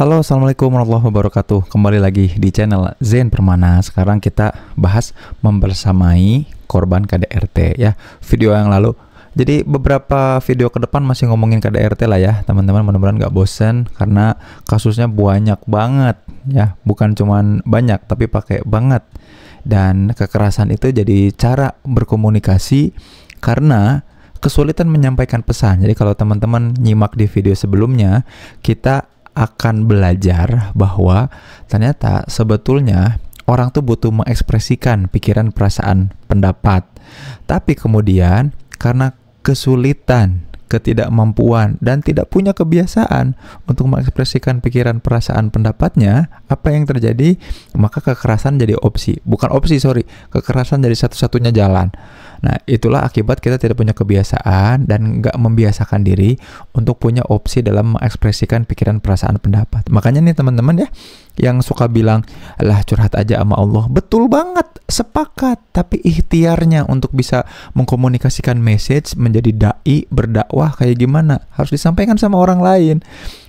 Halo, Assalamualaikum warahmatullahi wabarakatuh. Kembali lagi di channel Zen Permana. Sekarang kita bahas membersamai korban KDRT ya. Video yang lalu. Jadi beberapa video ke depan masih ngomongin KDRT lah ya, teman-teman. Mudah-mudahan nggak bosen karena kasusnya banyak banget ya. Bukan cuman banyak, tapi pakai banget. Dan kekerasan itu jadi cara berkomunikasi karena kesulitan menyampaikan pesan. Jadi kalau teman-teman nyimak di video sebelumnya, kita akan belajar bahwa ternyata sebetulnya orang tuh butuh mengekspresikan pikiran, perasaan, pendapat. Tapi kemudian karena kesulitan, ketidakmampuan dan tidak punya kebiasaan untuk mengekspresikan pikiran, perasaan, pendapatnya, apa yang terjadi? Maka kekerasan jadi opsi, bukan opsi, sorry, kekerasan jadi satu-satunya jalan. Nah, itulah akibat kita tidak punya kebiasaan dan nggak membiasakan diri untuk punya opsi dalam mengekspresikan pikiran, perasaan, pendapat. Makanya nih teman-teman ya, yang suka bilang, lah curhat aja sama Allah. Betul banget, sepakat. Tapi ikhtiarnya untuk bisa mengkomunikasikan message, menjadi da'i, berdakwah kayak gimana, harus disampaikan sama orang lain.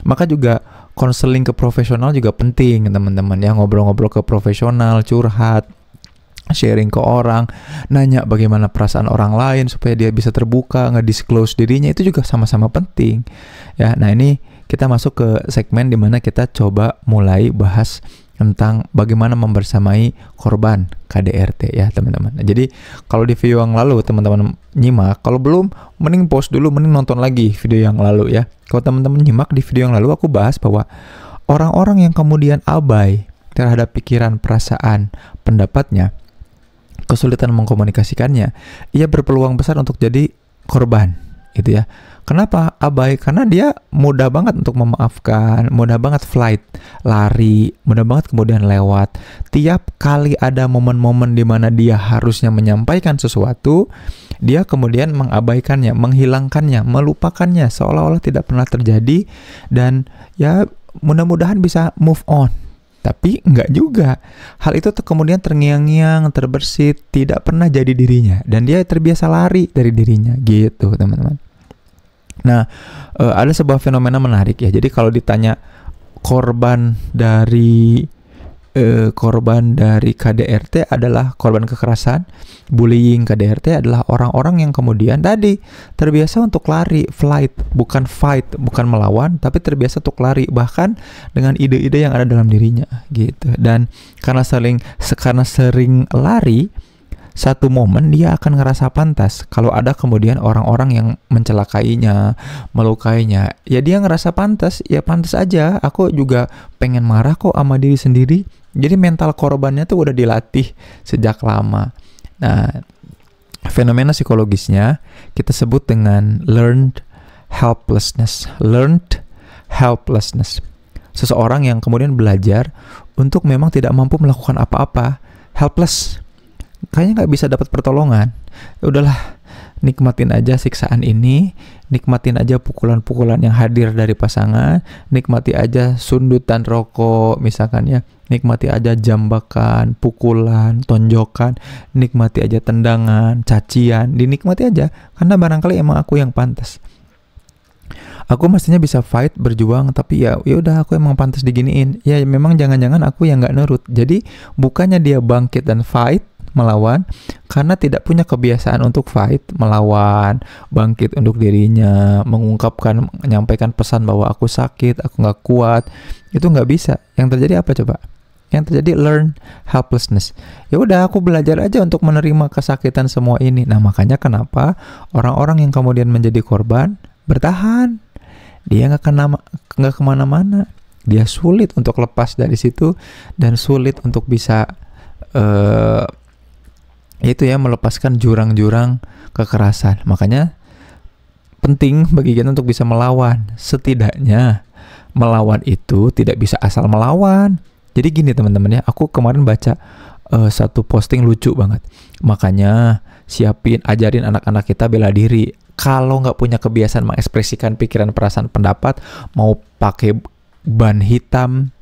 Maka juga konseling ke profesional juga penting teman-teman ya ngobrol-ngobrol ke profesional curhat sharing ke orang, nanya bagaimana perasaan orang lain supaya dia bisa terbuka, nggak disclose dirinya itu juga sama-sama penting. Ya, nah ini kita masuk ke segmen dimana kita coba mulai bahas tentang bagaimana membersamai korban KDRT ya teman-teman. Nah, jadi kalau di video yang lalu teman-teman nyimak, kalau belum mending post dulu, mending nonton lagi video yang lalu ya. Kalau teman-teman nyimak di video yang lalu aku bahas bahwa orang-orang yang kemudian abai terhadap pikiran, perasaan, pendapatnya kesulitan mengkomunikasikannya, ia berpeluang besar untuk jadi korban, gitu ya. Kenapa abai? Karena dia mudah banget untuk memaafkan, mudah banget flight, lari, mudah banget kemudian lewat. Tiap kali ada momen-momen di mana dia harusnya menyampaikan sesuatu, dia kemudian mengabaikannya, menghilangkannya, melupakannya seolah-olah tidak pernah terjadi dan ya mudah-mudahan bisa move on tapi enggak juga. Hal itu kemudian terngiang-ngiang, terbersih tidak pernah jadi dirinya. Dan dia terbiasa lari dari dirinya gitu teman-teman. Nah, eh, ada sebuah fenomena menarik ya. Jadi kalau ditanya korban dari Eh, korban dari KDRT adalah korban kekerasan, bullying KDRT adalah orang-orang yang kemudian tadi terbiasa untuk lari, flight, bukan fight, bukan melawan, tapi terbiasa untuk lari bahkan dengan ide-ide yang ada dalam dirinya gitu. Dan karena sering karena sering lari, satu momen dia akan ngerasa pantas kalau ada kemudian orang-orang yang mencelakainya, melukainya. Ya dia ngerasa pantas, ya pantas aja. Aku juga pengen marah kok sama diri sendiri jadi mental korbannya tuh udah dilatih sejak lama. Nah, fenomena psikologisnya kita sebut dengan learned helplessness. Learned helplessness. Seseorang yang kemudian belajar untuk memang tidak mampu melakukan apa-apa, helpless. Kayaknya nggak bisa dapat pertolongan. Ya udahlah, nikmatin aja siksaan ini, nikmatin aja pukulan-pukulan yang hadir dari pasangan, nikmati aja sundutan rokok misalkan ya, nikmati aja jambakan, pukulan, tonjokan, nikmati aja tendangan, cacian, dinikmati aja karena barangkali emang aku yang pantas. Aku mestinya bisa fight berjuang tapi ya ya udah aku emang pantas diginiin. Ya memang jangan-jangan aku yang nggak nurut. Jadi bukannya dia bangkit dan fight melawan karena tidak punya kebiasaan untuk fight melawan bangkit untuk dirinya mengungkapkan menyampaikan pesan bahwa aku sakit aku nggak kuat itu nggak bisa yang terjadi apa coba yang terjadi learn helplessness. Ya udah aku belajar aja untuk menerima kesakitan semua ini. Nah, makanya kenapa orang-orang yang kemudian menjadi korban bertahan. Dia nggak kena nggak kemana-mana. Dia sulit untuk lepas dari situ dan sulit untuk bisa uh, itu ya melepaskan jurang-jurang kekerasan. Makanya penting bagi kita untuk bisa melawan. Setidaknya melawan itu tidak bisa asal melawan jadi gini teman-teman ya, aku kemarin baca uh, satu posting lucu banget. Makanya siapin, ajarin anak-anak kita bela diri. Kalau nggak punya kebiasaan mengekspresikan pikiran, perasaan, pendapat, mau pakai ban hitam,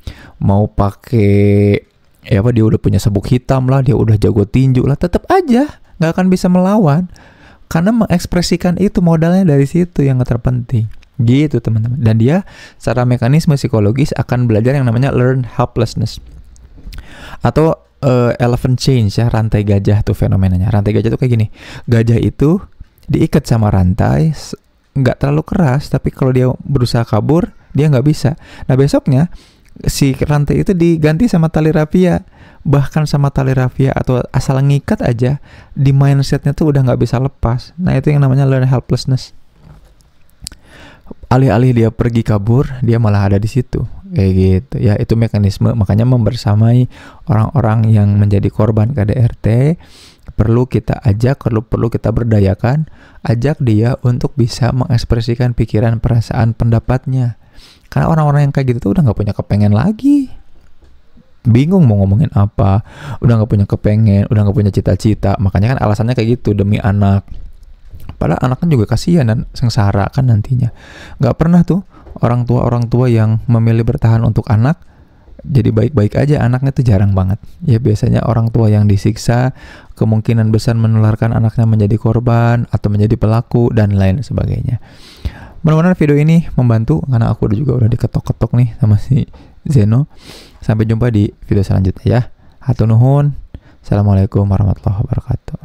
mau pakai ya apa dia udah punya sebuk hitam lah, dia udah jago tinju lah, tetap aja nggak akan bisa melawan karena mengekspresikan itu modalnya dari situ yang terpenting. Gitu teman-teman. Dan dia secara mekanisme psikologis akan belajar yang namanya learn helplessness. Atau uh, elephant change ya, rantai gajah tuh fenomenanya. Rantai gajah tuh kayak gini. Gajah itu diikat sama rantai nggak terlalu keras, tapi kalau dia berusaha kabur, dia nggak bisa. Nah besoknya si rantai itu diganti sama tali rafia, bahkan sama tali rafia atau asal ngikat aja, di mindsetnya tuh udah nggak bisa lepas. Nah itu yang namanya learn helplessness alih-alih dia pergi kabur dia malah ada di situ kayak gitu ya itu mekanisme makanya membersamai orang-orang yang menjadi korban KDRT perlu kita ajak, perlu perlu kita berdayakan, ajak dia untuk bisa mengekspresikan pikiran, perasaan, pendapatnya. Karena orang-orang yang kayak gitu tuh udah gak punya kepengen lagi, bingung mau ngomongin apa, udah nggak punya kepengen, udah nggak punya cita-cita. Makanya kan alasannya kayak gitu demi anak, Padahal anak kan juga kasihan dan sengsara kan nantinya. Gak pernah tuh orang tua-orang tua yang memilih bertahan untuk anak jadi baik-baik aja anaknya tuh jarang banget. Ya biasanya orang tua yang disiksa kemungkinan besar menularkan anaknya menjadi korban atau menjadi pelaku dan lain sebagainya. Mudah-mudahan video ini membantu karena aku udah juga udah diketok-ketok nih sama si Zeno. Sampai jumpa di video selanjutnya ya. Hatunuhun. Assalamualaikum warahmatullahi wabarakatuh.